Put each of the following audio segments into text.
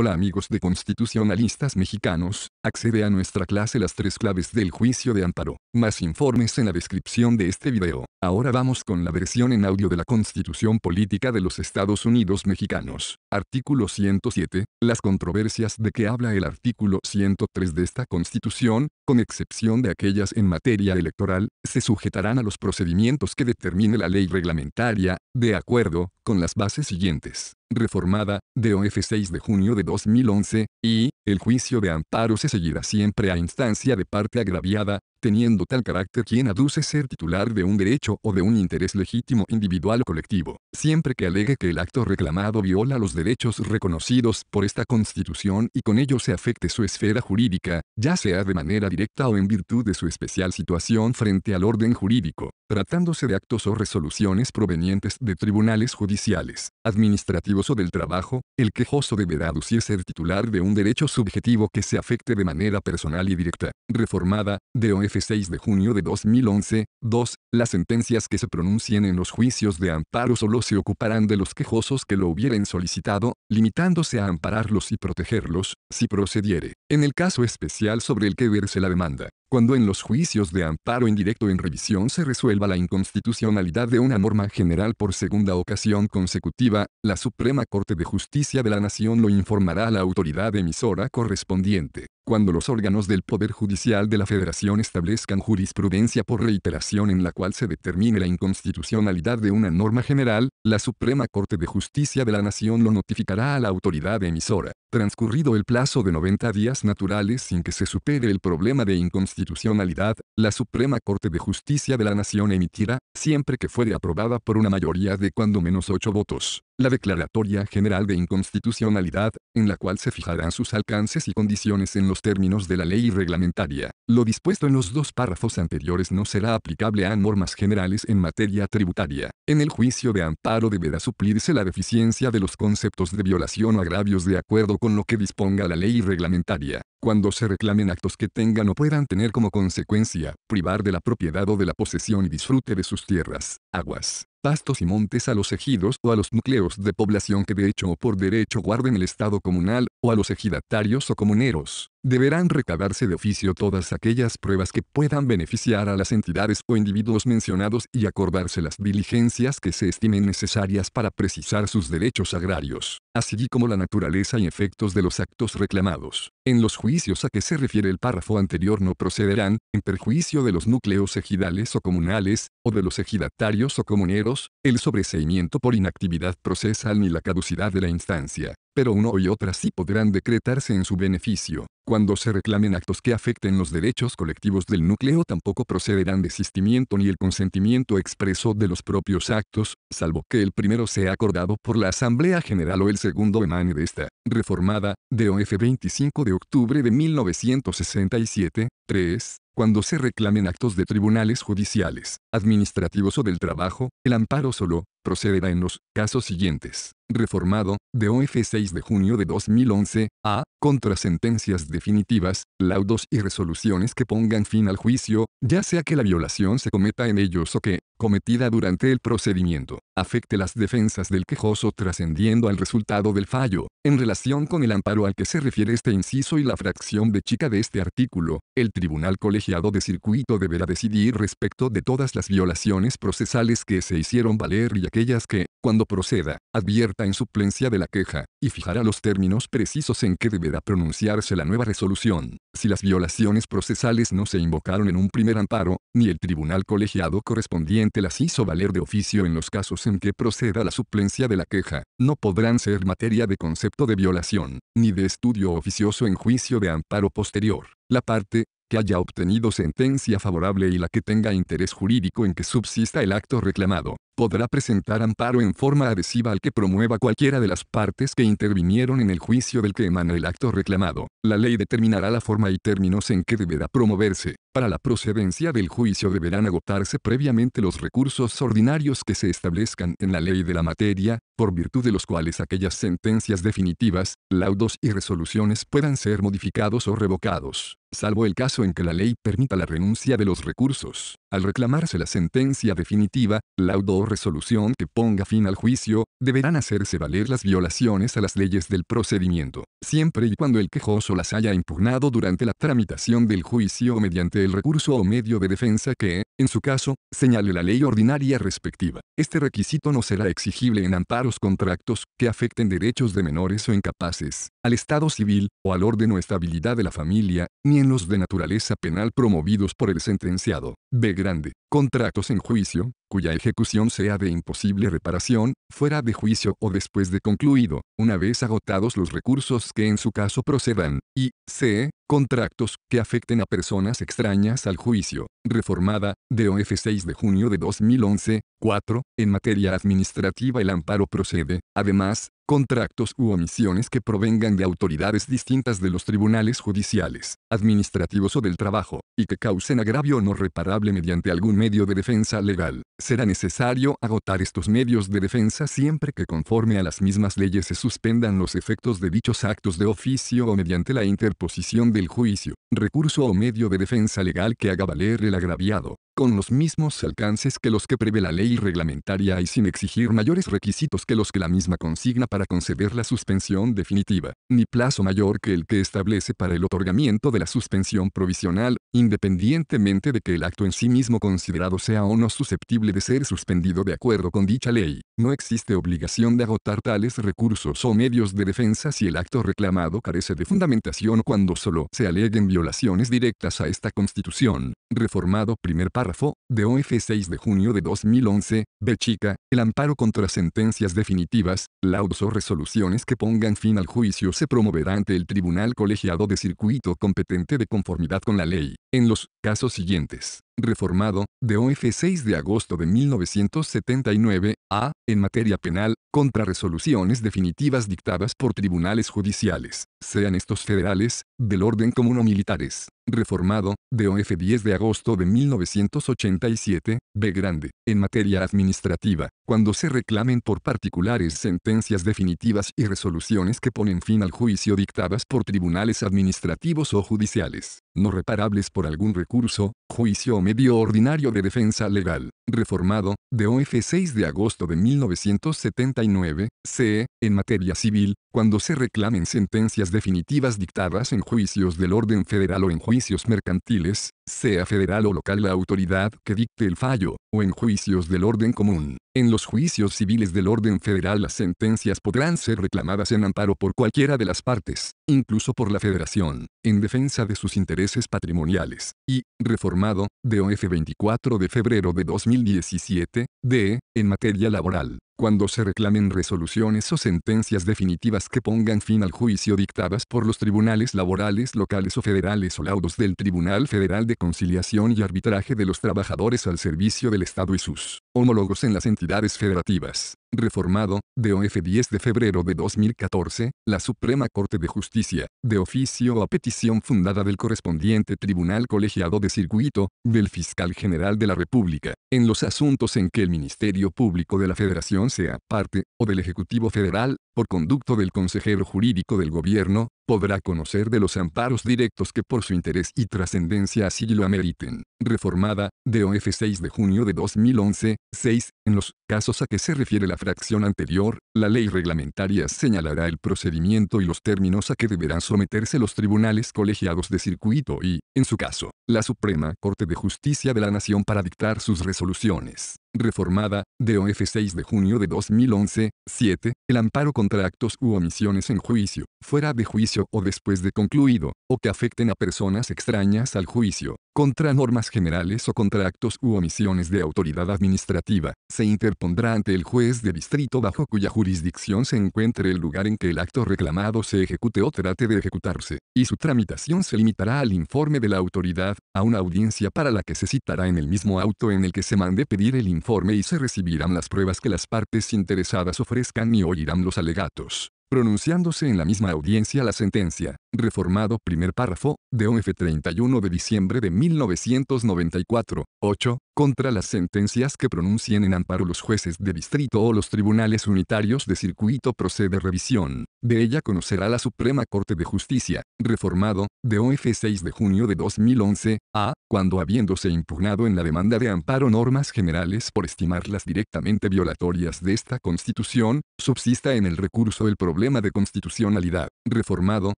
Hola amigos de constitucionalistas mexicanos, accede a nuestra clase Las tres claves del juicio de Amparo. Más informes en la descripción de este video. Ahora vamos con la versión en audio de la Constitución Política de los Estados Unidos Mexicanos. Artículo 107. Las controversias de que habla el artículo 103 de esta Constitución, con excepción de aquellas en materia electoral, se sujetarán a los procedimientos que determine la ley reglamentaria, de acuerdo con las bases siguientes reformada, de OF 6 de junio de 2011, y, el juicio de amparo se seguirá siempre a instancia de parte agraviada, teniendo tal carácter quien aduce ser titular de un derecho o de un interés legítimo individual o colectivo, siempre que alegue que el acto reclamado viola los derechos reconocidos por esta Constitución y con ello se afecte su esfera jurídica, ya sea de manera directa o en virtud de su especial situación frente al orden jurídico, tratándose de actos o resoluciones provenientes de tribunales judiciales, administrativos o del trabajo, el quejoso deberá aducir ser titular de un derecho subjetivo que se afecte de manera personal y directa, reformada, de o F6 de junio de 2011. 2. Las sentencias que se pronuncien en los juicios de amparo solo se ocuparán de los quejosos que lo hubieren solicitado, limitándose a ampararlos y protegerlos, si procediere, en el caso especial sobre el que verse la demanda. Cuando en los juicios de amparo indirecto en revisión se resuelva la inconstitucionalidad de una norma general por segunda ocasión consecutiva, la Suprema Corte de Justicia de la Nación lo informará a la autoridad emisora correspondiente cuando los órganos del Poder Judicial de la Federación establezcan jurisprudencia por reiteración en la cual se determine la inconstitucionalidad de una norma general, la Suprema Corte de Justicia de la Nación lo notificará a la autoridad emisora, transcurrido el plazo de 90 días naturales sin que se supere el problema de inconstitucionalidad, la Suprema Corte de Justicia de la Nación emitirá, siempre que fuere aprobada por una mayoría de cuando menos 8 votos, la Declaratoria General de Inconstitucionalidad, en la cual se fijarán sus alcances y condiciones en los términos de la ley reglamentaria. Lo dispuesto en los dos párrafos anteriores no será aplicable a normas generales en materia tributaria. En el juicio de amparo deberá suplirse la deficiencia de los conceptos de violación o agravios de acuerdo con lo que disponga la ley reglamentaria. Cuando se reclamen actos que tengan o puedan tener como consecuencia privar de la propiedad o de la posesión y disfrute de sus tierras, aguas, pastos y montes a los ejidos o a los núcleos de población que de hecho o por derecho guarden el Estado comunal, o a los ejidatarios o comuneros. Deberán recabarse de oficio todas aquellas pruebas que puedan beneficiar a las entidades o individuos mencionados y acordarse las diligencias que se estimen necesarias para precisar sus derechos agrarios, así como la naturaleza y efectos de los actos reclamados. En los juicios a que se refiere el párrafo anterior no procederán, en perjuicio de los núcleos ejidales o comunales, o de los ejidatarios o comuneros, el sobreseimiento por inactividad procesal ni la caducidad de la instancia, pero uno y otra sí podrán decretarse en su beneficio. Cuando se reclamen actos que afecten los derechos colectivos del núcleo tampoco procederán desistimiento ni el consentimiento expreso de los propios actos, salvo que el primero sea acordado por la Asamblea General o el segundo emane de esta, reformada, DOF 25 de octubre de 1967, 3, cuando se reclamen actos de tribunales judiciales, administrativos o del trabajo, el amparo solo procederá en los casos siguientes. Reformado, de OF 6 de junio de 2011, A. Contra sentencias definitivas, laudos y resoluciones que pongan fin al juicio, ya sea que la violación se cometa en ellos o que, cometida durante el procedimiento, afecte las defensas del quejoso trascendiendo al resultado del fallo. En relación con el amparo al que se refiere este inciso y la fracción de chica de este artículo, el Tribunal Colegiado de Circuito deberá decidir respecto de todas las violaciones procesales que se hicieron valer y aquellas que, cuando proceda, advierta en suplencia de la queja, y fijará los términos precisos en que deberá pronunciarse la nueva resolución. Si las violaciones procesales no se invocaron en un primer amparo, ni el tribunal colegiado correspondiente las hizo valer de oficio en los casos en que proceda la suplencia de la queja, no podrán ser materia de concepto de violación, ni de estudio oficioso en juicio de amparo posterior. La parte, que haya obtenido sentencia favorable y la que tenga interés jurídico en que subsista el acto reclamado, podrá presentar amparo en forma adhesiva al que promueva cualquiera de las partes que intervinieron en el juicio del que emana el acto reclamado. La ley determinará la forma y términos en que deberá promoverse. Para la procedencia del juicio deberán agotarse previamente los recursos ordinarios que se establezcan en la ley de la materia, por virtud de los cuales aquellas sentencias definitivas, laudos y resoluciones puedan ser modificados o revocados, salvo el caso en que la ley permita la renuncia de los recursos. Al reclamarse la sentencia definitiva, laudo o resolución que ponga fin al juicio, deberán hacerse valer las violaciones a las leyes del procedimiento, siempre y cuando el quejoso las haya impugnado durante la tramitación del juicio mediante el recurso o medio de defensa que, en su caso, señale la ley ordinaria respectiva. Este requisito no será exigible en amparos contra que afecten derechos de menores o incapaces, al Estado civil, o al orden o estabilidad de la familia, ni en los de naturaleza penal promovidos por el sentenciado grande, contratos en juicio, cuya ejecución sea de imposible reparación, fuera de juicio o después de concluido, una vez agotados los recursos que en su caso procedan, y c. contratos que afecten a personas extrañas al juicio, reformada, DOF 6 de junio de 2011, 4. En materia administrativa el amparo procede, además, Contractos u omisiones que provengan de autoridades distintas de los tribunales judiciales, administrativos o del trabajo, y que causen agravio no reparable mediante algún medio de defensa legal. Será necesario agotar estos medios de defensa siempre que conforme a las mismas leyes se suspendan los efectos de dichos actos de oficio o mediante la interposición del juicio, recurso o medio de defensa legal que haga valer el agraviado con los mismos alcances que los que prevé la ley reglamentaria y sin exigir mayores requisitos que los que la misma consigna para conceder la suspensión definitiva, ni plazo mayor que el que establece para el otorgamiento de la suspensión provisional, independientemente de que el acto en sí mismo considerado sea o no susceptible de ser suspendido de acuerdo con dicha ley. No existe obligación de agotar tales recursos o medios de defensa si el acto reclamado carece de fundamentación cuando solo se aleguen violaciones directas a esta Constitución. Reformado primer párrafo de OF 6 de junio de 2011, B. Chica, el amparo contra sentencias definitivas, laudos o resoluciones que pongan fin al juicio se promoverá ante el Tribunal Colegiado de Circuito competente de conformidad con la ley, en los casos siguientes reformado, de OF6 de agosto de 1979, a, en materia penal, contra resoluciones definitivas dictadas por tribunales judiciales, sean estos federales, del orden común o militares, reformado, de OF10 de agosto de 1987, b grande, en materia administrativa, cuando se reclamen por particulares sentencias definitivas y resoluciones que ponen fin al juicio dictadas por tribunales administrativos o judiciales, no reparables por algún recurso, juicio o medio ordinario de defensa legal reformado, de OF6 de agosto de 1979, c. en materia civil, cuando se reclamen sentencias definitivas dictadas en juicios del orden federal o en juicios mercantiles, sea federal o local la autoridad que dicte el fallo, o en juicios del orden común. En los juicios civiles del orden federal las sentencias podrán ser reclamadas en amparo por cualquiera de las partes, incluso por la federación, en defensa de sus intereses patrimoniales, y, reformado, de OF 24 de febrero de 2000 2017, d en materia laboral, cuando se reclamen resoluciones o sentencias definitivas que pongan fin al juicio dictadas por los tribunales laborales locales o federales o laudos del Tribunal Federal de Conciliación y Arbitraje de los Trabajadores al servicio del Estado y sus homólogos en las entidades federativas. Reformado, de of 10 de febrero de 2014, la Suprema Corte de Justicia, de oficio a petición fundada del correspondiente Tribunal Colegiado de Circuito, del Fiscal General de la República, en los asuntos en que el Ministerio Público de la Federación sea parte, o del Ejecutivo Federal, por conducto del consejero jurídico del Gobierno, podrá conocer de los amparos directos que por su interés y trascendencia así lo ameriten. Reformada, de DOF 6 de junio de 2011, 6, en los casos a que se refiere la fracción anterior, la ley reglamentaria señalará el procedimiento y los términos a que deberán someterse los tribunales colegiados de circuito y, en su caso, la Suprema Corte de Justicia de la Nación para dictar sus resoluciones. Reformada, DOF 6 de junio de 2011, 7. El amparo contra actos u omisiones en juicio, fuera de juicio o después de concluido, o que afecten a personas extrañas al juicio, contra normas generales o contra actos u omisiones de autoridad administrativa, se interpondrá ante el juez de distrito bajo cuya jurisdicción se encuentre el lugar en que el acto reclamado se ejecute o trate de ejecutarse, y su tramitación se limitará al informe de la autoridad, a una audiencia para la que se citará en el mismo auto en el que se mande pedir el informe y se recibirán las pruebas que las partes interesadas ofrezcan y oirán los alegatos pronunciándose en la misma audiencia la sentencia, reformado primer párrafo, de OF 31 de diciembre de 1994, 8, contra las sentencias que pronuncien en amparo los jueces de distrito o los tribunales unitarios de circuito procede revisión. De ella conocerá la Suprema Corte de Justicia, reformado, de OF 6 de junio de 2011, a, cuando habiéndose impugnado en la demanda de amparo normas generales por estimarlas directamente violatorias de esta Constitución, subsista en el recurso el problema de constitucionalidad, reformado,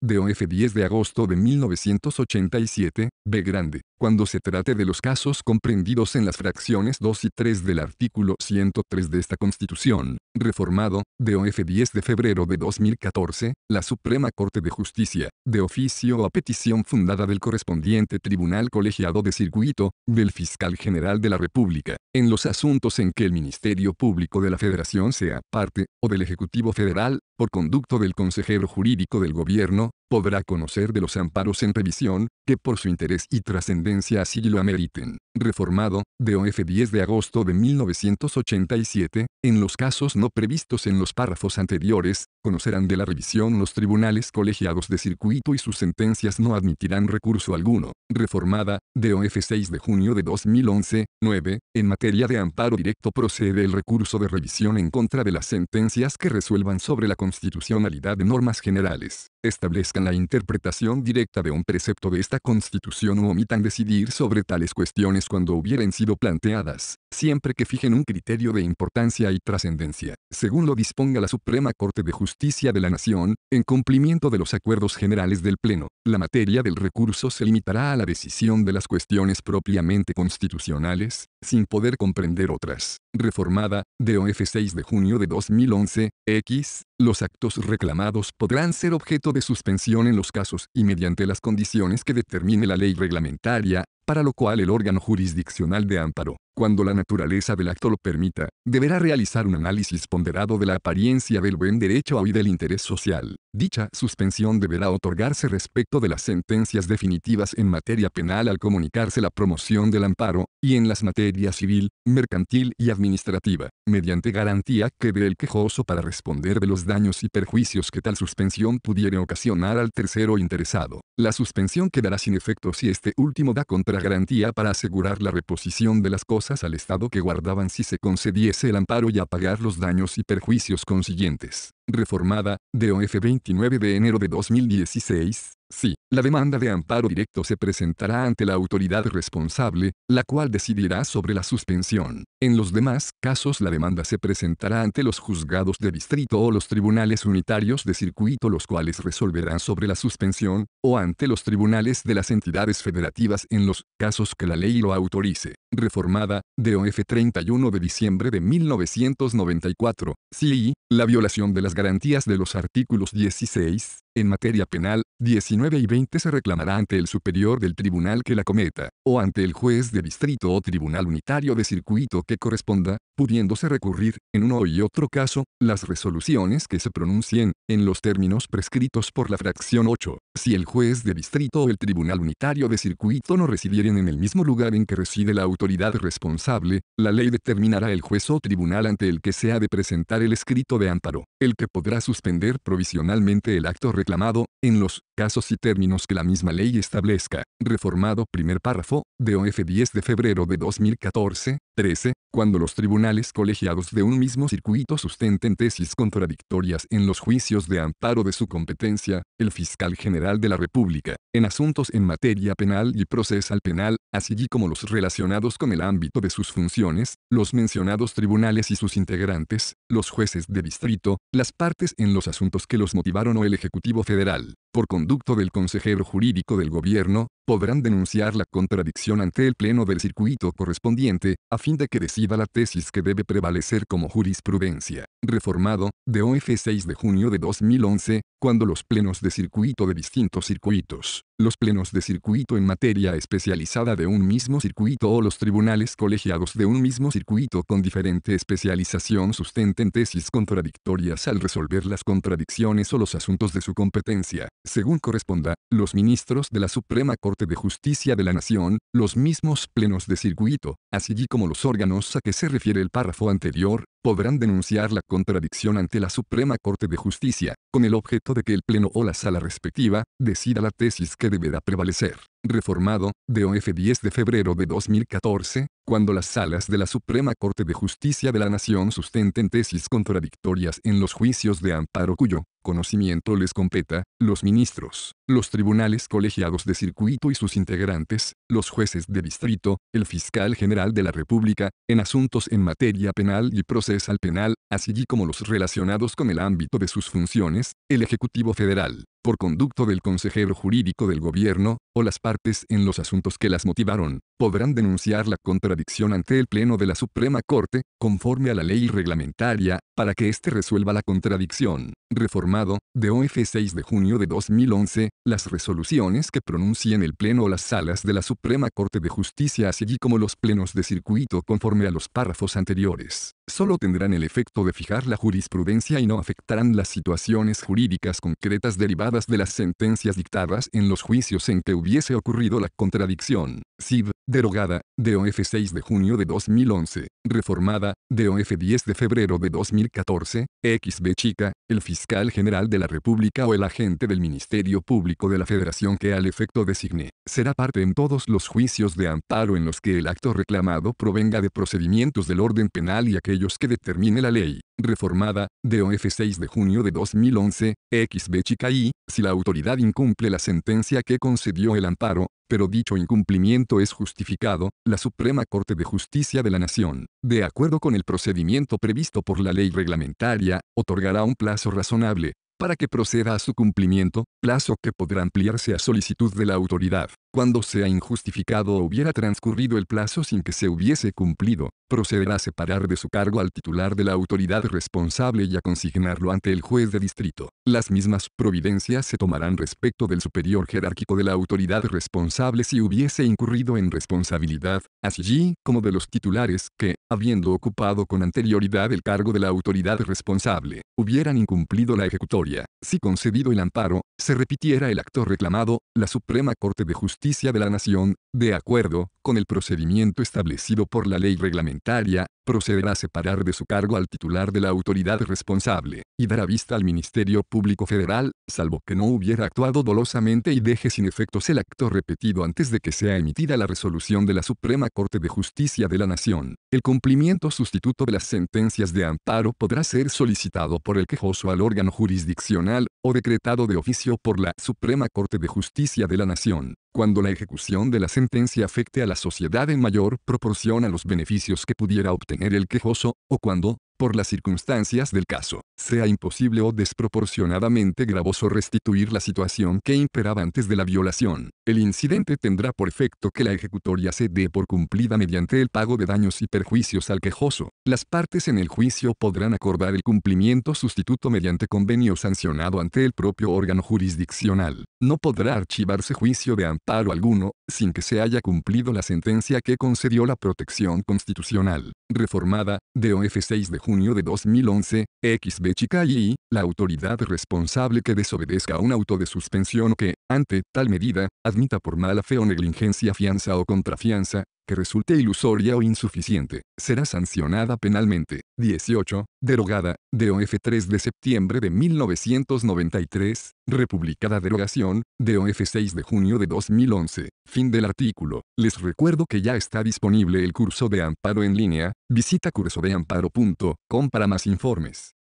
de OF 10 de agosto de 1987, B grande cuando se trate de los casos comprendidos en las fracciones 2 y 3 del artículo 103 de esta Constitución, reformado, de OF 10 de febrero de 2014, la Suprema Corte de Justicia, de oficio o a petición fundada del correspondiente Tribunal Colegiado de Circuito, del Fiscal General de la República, en los asuntos en que el Ministerio Público de la Federación sea parte, o del Ejecutivo Federal, por conducto del consejero jurídico del Gobierno, podrá conocer de los amparos en revisión, que por su interés y trascendencia así lo ameriten. Reformado, DOF 10 de agosto de 1987, en los casos no previstos en los párrafos anteriores, conocerán de la revisión los tribunales colegiados de circuito y sus sentencias no admitirán recurso alguno. Reformada, DOF 6 de junio de 2011, 9, en materia de amparo directo procede el recurso de revisión en contra de las sentencias que resuelvan sobre la constitucionalidad de normas generales establezcan la interpretación directa de un precepto de esta Constitución o omitan decidir sobre tales cuestiones cuando hubieran sido planteadas, siempre que fijen un criterio de importancia y trascendencia, según lo disponga la Suprema Corte de Justicia de la Nación, en cumplimiento de los acuerdos generales del Pleno. La materia del recurso se limitará a la decisión de las cuestiones propiamente constitucionales, sin poder comprender otras. Reformada, de OF 6 de junio de 2011, X, los actos reclamados podrán ser objeto de suspensión en los casos y mediante las condiciones que determine la ley reglamentaria, para lo cual el órgano jurisdiccional de amparo cuando la naturaleza del acto lo permita, deberá realizar un análisis ponderado de la apariencia del buen derecho y del interés social. Dicha suspensión deberá otorgarse respecto de las sentencias definitivas en materia penal al comunicarse la promoción del amparo, y en las materias civil, mercantil y administrativa, mediante garantía que dé el quejoso para responder de los daños y perjuicios que tal suspensión pudiera ocasionar al tercero interesado. La suspensión quedará sin efecto si este último da contragarantía para asegurar la reposición de las cosas al Estado que guardaban si se concediese el amparo y a pagar los daños y perjuicios consiguientes reformada, de OF 29 de enero de 2016. Sí, la demanda de amparo directo se presentará ante la autoridad responsable, la cual decidirá sobre la suspensión. En los demás casos la demanda se presentará ante los juzgados de distrito o los tribunales unitarios de circuito los cuales resolverán sobre la suspensión, o ante los tribunales de las entidades federativas en los casos que la ley lo autorice. Reformada, DOF 31 de diciembre de 1994. Sí, la violación de las garantías de los artículos 16, en materia penal, 19 y 20 se reclamará ante el superior del tribunal que la cometa, o ante el juez de distrito o tribunal unitario de circuito que corresponda, pudiéndose recurrir, en uno y otro caso, las resoluciones que se pronuncien, en los términos prescritos por la fracción 8, si el juez de distrito o el tribunal unitario de circuito no residieren en el mismo lugar en que reside la autoridad responsable, la ley determinará el juez o tribunal ante el que se ha de presentar el escrito de amparo, el que podrá suspender provisionalmente el acto reclamado reclamado, en los casos y términos que la misma ley establezca. Reformado primer párrafo, de OF 10 de febrero de 2014, 13. Cuando los tribunales colegiados de un mismo circuito sustenten tesis contradictorias en los juicios de amparo de su competencia, el fiscal general de la República, en asuntos en materia penal y procesal penal, así como los relacionados con el ámbito de sus funciones, los mencionados tribunales y sus integrantes, los jueces de distrito, las partes en los asuntos que los motivaron o el Ejecutivo Federal, por conducto del consejero jurídico del gobierno, podrán denunciar la contradicción ante el pleno del circuito correspondiente, a fin de que decida la tesis que debe prevalecer como jurisprudencia. Reformado, de OF 6 de junio de 2011, cuando los plenos de circuito de distintos circuitos, los plenos de circuito en materia especializada de un mismo circuito o los tribunales colegiados de un mismo circuito con diferente especialización sustenten tesis contradictorias al resolver las contradicciones o los asuntos de su competencia según corresponda, los ministros de la Suprema Corte de Justicia de la Nación, los mismos plenos de circuito, así como los órganos a que se refiere el párrafo anterior, podrán denunciar la contradicción ante la Suprema Corte de Justicia, con el objeto de que el Pleno o la sala respectiva decida la tesis que deberá prevalecer. Reformado, DOF 10 de febrero de 2014, cuando las salas de la Suprema Corte de Justicia de la Nación sustenten tesis contradictorias en los juicios de amparo cuyo conocimiento les competa, los ministros los tribunales colegiados de circuito y sus integrantes, los jueces de distrito, el fiscal general de la República, en asuntos en materia penal y procesal penal, así como los relacionados con el ámbito de sus funciones, el Ejecutivo Federal por conducto del consejero jurídico del gobierno, o las partes en los asuntos que las motivaron, podrán denunciar la contradicción ante el Pleno de la Suprema Corte, conforme a la ley reglamentaria, para que éste resuelva la contradicción. Reformado, de OF 6 de junio de 2011, las resoluciones que pronuncien el Pleno o las salas de la Suprema Corte de Justicia, así como los plenos de circuito conforme a los párrafos anteriores, solo tendrán el efecto de fijar la jurisprudencia y no afectarán las situaciones jurídicas concretas derivadas de las sentencias dictadas en los juicios en que hubiese ocurrido la contradicción. SIB, derogada, DOF 6 de junio de 2011, reformada, DOF 10 de febrero de 2014, XB Chica, el fiscal general de la República o el agente del Ministerio Público de la Federación que al efecto designe, será parte en todos los juicios de amparo en los que el acto reclamado provenga de procedimientos del orden penal y aquellos que determine la ley, reformada, DOF 6 de junio de 2011, XB Chica y, si la autoridad incumple la sentencia que concedió el amparo, pero dicho incumplimiento es justificado, la Suprema Corte de Justicia de la Nación, de acuerdo con el procedimiento previsto por la ley reglamentaria, otorgará un plazo razonable, para que proceda a su cumplimiento, plazo que podrá ampliarse a solicitud de la autoridad. Cuando sea injustificado o hubiera transcurrido el plazo sin que se hubiese cumplido, procederá a separar de su cargo al titular de la autoridad responsable y a consignarlo ante el juez de distrito. Las mismas providencias se tomarán respecto del superior jerárquico de la autoridad responsable si hubiese incurrido en responsabilidad, así como de los titulares que, habiendo ocupado con anterioridad el cargo de la autoridad responsable, hubieran incumplido la ejecutoria. Si concedido el amparo, se repitiera el acto reclamado, la Suprema Corte de Justicia de la Nación, de acuerdo con el procedimiento establecido por la ley reglamentaria, procederá a separar de su cargo al titular de la autoridad responsable, y dará vista al Ministerio Público Federal, salvo que no hubiera actuado dolosamente y deje sin efectos el acto repetido antes de que sea emitida la resolución de la Suprema Corte de Justicia de la Nación. El cumplimiento sustituto de las sentencias de amparo podrá ser solicitado por el quejoso al órgano jurisdiccional, o decretado de oficio por la Suprema Corte de Justicia de la Nación, cuando la ejecución de la sentencia afecte a la sociedad en mayor proporción a los beneficios que pudiera obtener el quejoso, o cuando, por las circunstancias del caso, sea imposible o desproporcionadamente gravoso restituir la situación que imperaba antes de la violación. El incidente tendrá por efecto que la ejecutoria se dé por cumplida mediante el pago de daños y perjuicios al quejoso. Las partes en el juicio podrán acordar el cumplimiento sustituto mediante convenio sancionado ante el propio órgano jurisdiccional. No podrá archivarse juicio de amparo alguno, sin que se haya cumplido la sentencia que concedió la protección constitucional, reformada, de 6 de junio junio de 2011, XB y la autoridad responsable que desobedezca un auto de suspensión o que, ante tal medida, admita por mala fe o negligencia fianza o contrafianza, resulte ilusoria o insuficiente, será sancionada penalmente. 18. Derogada, DOF 3 de septiembre de 1993, republicada derogación, DOF 6 de junio de 2011. Fin del artículo. Les recuerdo que ya está disponible el curso de amparo en línea, visita cursodeamparo.com para más informes.